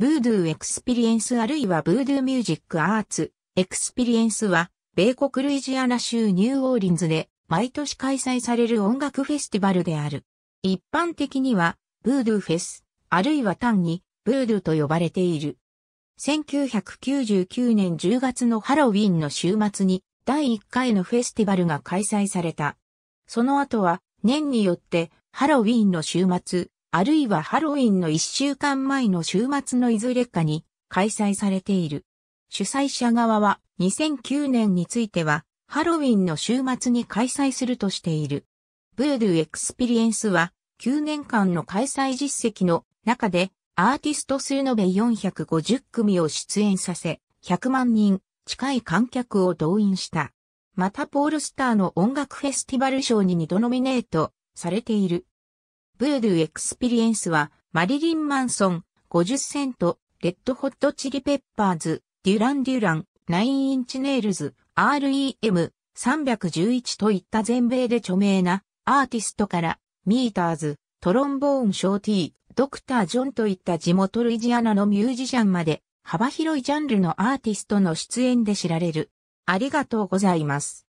ブードゥーエクスピリエンスあるいはブードゥーミュージックアーツエクスピリエンスは米国ルイジアナ州ニューオーリンズで毎年開催される音楽フェスティバルである。一般的にはブードゥーフェスあるいは単にブードゥーと呼ばれている。1999年10月のハロウィンの週末に第1回のフェスティバルが開催された。その後は年によってハロウィンの週末、あるいはハロウィンの1週間前の週末のいずれかに開催されている。主催者側は2009年についてはハロウィンの週末に開催するとしている。ブードゥエクスペリエンスは9年間の開催実績の中でアーティスト数延べ450組を出演させ100万人近い観客を動員した。またポールスターの音楽フェスティバル賞に2度ノミネートされている。ブードゥエクスピリエンスは、マリリン・マンソン、50セント、レッドホットチリペッパーズ、デュラン・デュラン、ナイン・インチネイルズ、REM、311といった全米で著名なアーティストから、ミーターズ、トロンボーン・ショーティー、ドクター・ジョンといった地元ルイジアナのミュージシャンまで、幅広いジャンルのアーティストの出演で知られる。ありがとうございます。